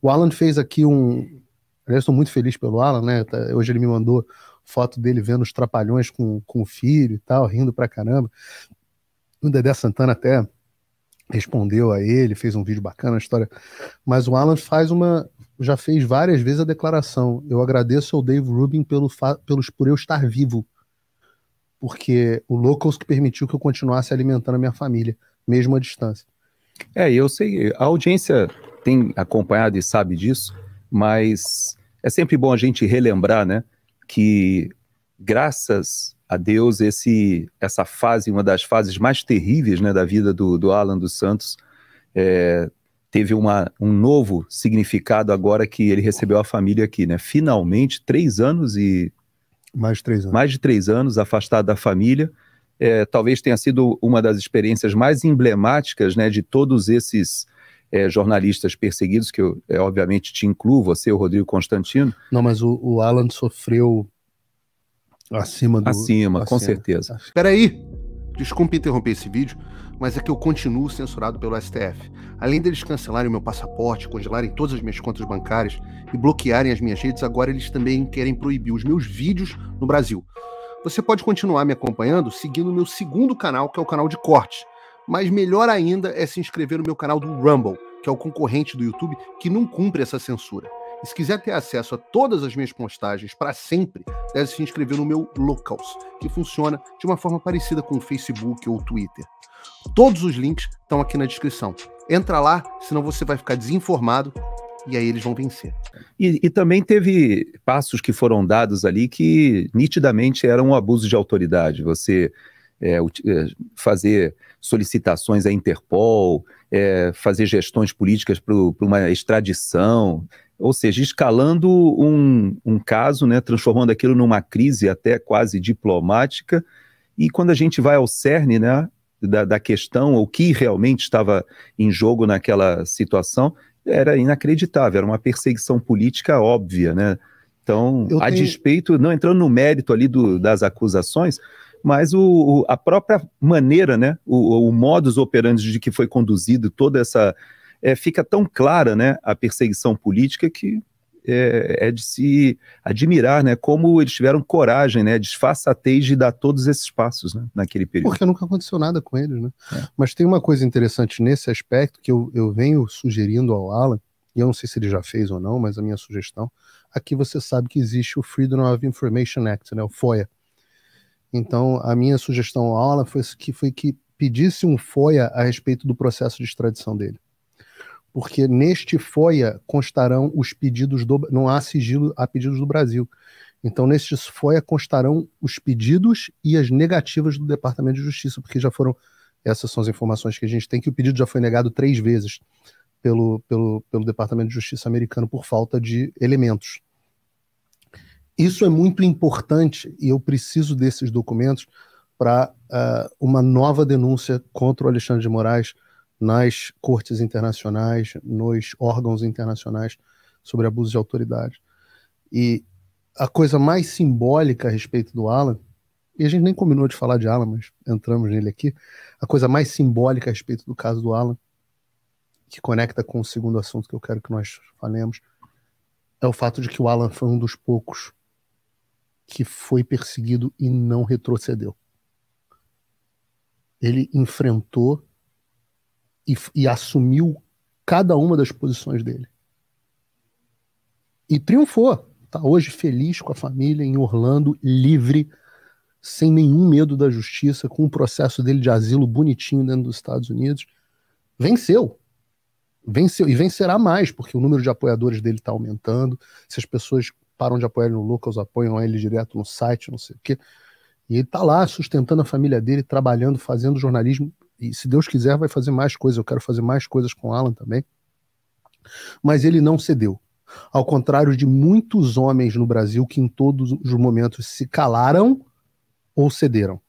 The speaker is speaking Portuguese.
O Alan fez aqui um. Aliás, estou muito feliz pelo Alan, né? Tá, hoje ele me mandou foto dele vendo os trapalhões com, com o filho e tal, rindo pra caramba. O Dedé Santana até respondeu a ele, fez um vídeo bacana, a história. Mas o Alan faz uma. Já fez várias vezes a declaração. Eu agradeço ao Dave Rubin pelo pelos, por eu estar vivo. Porque o Locals é que permitiu que eu continuasse alimentando a minha família, mesmo à distância. É, eu sei, a audiência tem acompanhado e sabe disso, mas é sempre bom a gente relembrar, né, que graças a Deus esse essa fase, uma das fases mais terríveis, né, da vida do, do Alan dos Santos, é, teve uma, um novo significado agora que ele recebeu a família aqui, né? Finalmente, três anos e mais de três anos, mais de três anos afastado da família. É, talvez tenha sido uma das experiências mais emblemáticas né, de todos esses é, jornalistas perseguidos, que eu é, obviamente te incluo, você, o Rodrigo Constantino. Não, mas o, o Alan sofreu acima do. Acima, com certeza. Espera aí! Desculpe interromper esse vídeo, mas é que eu continuo censurado pelo STF. Além deles cancelarem o meu passaporte, congelarem todas as minhas contas bancárias e bloquearem as minhas redes, agora eles também querem proibir os meus vídeos no Brasil. Você pode continuar me acompanhando seguindo o meu segundo canal, que é o canal de cortes mas melhor ainda é se inscrever no meu canal do Rumble, que é o concorrente do YouTube que não cumpre essa censura. E se quiser ter acesso a todas as minhas postagens para sempre, deve se inscrever no meu Locals, que funciona de uma forma parecida com o Facebook ou o Twitter. Todos os links estão aqui na descrição. Entra lá, senão você vai ficar desinformado e aí eles vão vencer. E, e também teve passos que foram dados ali que nitidamente eram um abuso de autoridade. Você é, é, fazer solicitações à Interpol, é, fazer gestões políticas para uma extradição, ou seja, escalando um, um caso, né, transformando aquilo numa crise até quase diplomática. E quando a gente vai ao cerne né, da, da questão, o que realmente estava em jogo naquela situação, era inacreditável, era uma perseguição política óbvia, né? Então, eu a tenho... despeito, não entrando no mérito ali do, das acusações, mas o, o, a própria maneira, né, o, o modus operandi de que foi conduzido toda essa é, fica tão clara, né, a perseguição política que é, é, de se admirar, né, como eles tiveram coragem, né, disfarçatez de dar todos esses passos, né, naquele período. Porque nunca aconteceu nada com eles, né. É. Mas tem uma coisa interessante nesse aspecto que eu, eu venho sugerindo ao Alan, e eu não sei se ele já fez ou não, mas a minha sugestão, aqui você sabe que existe o Freedom of Information Act, né, o FOIA, então, a minha sugestão à aula foi que, foi que pedisse um FOIA a respeito do processo de extradição dele. Porque neste FOIA constarão os pedidos do. Não há sigilo a pedidos do Brasil. Então, neste FOIA constarão os pedidos e as negativas do Departamento de Justiça, porque já foram. Essas são as informações que a gente tem, que o pedido já foi negado três vezes pelo, pelo, pelo Departamento de Justiça americano por falta de elementos. Isso é muito importante e eu preciso desses documentos para uh, ah, uma nova denúncia contra o Alexandre de Moraes nas cortes internacionais, nos órgãos internacionais sobre abuso de autoridade. E a coisa mais simbólica a respeito do Alan, e a gente nem combinou de falar de Alan, mas entramos nele aqui, a coisa mais simbólica a respeito do caso do Alan, que conecta com o segundo assunto que eu quero que nós falemos, é o fato de que o Alan foi um dos poucos que foi perseguido e não retrocedeu. Ele enfrentou e, e assumiu cada uma das posições dele. E triunfou. Está hoje feliz com a família em Orlando, livre, sem nenhum medo da justiça, com o processo dele de asilo bonitinho dentro dos Estados Unidos. Venceu, venceu e vencerá mais, porque o número de apoiadores dele está aumentando. Se as pessoas param de apoiar ele no Lucas, apoiam ele direto no site, não sei o quê. E ele tá lá sustentando a família dele, trabalhando, fazendo jornalismo. E se Deus quiser, vai fazer mais coisas. Eu quero fazer mais coisas com Alan também. Mas ele não cedeu. Ao contrário de muitos homens no Brasil que em todos os momentos se calaram ou cederam.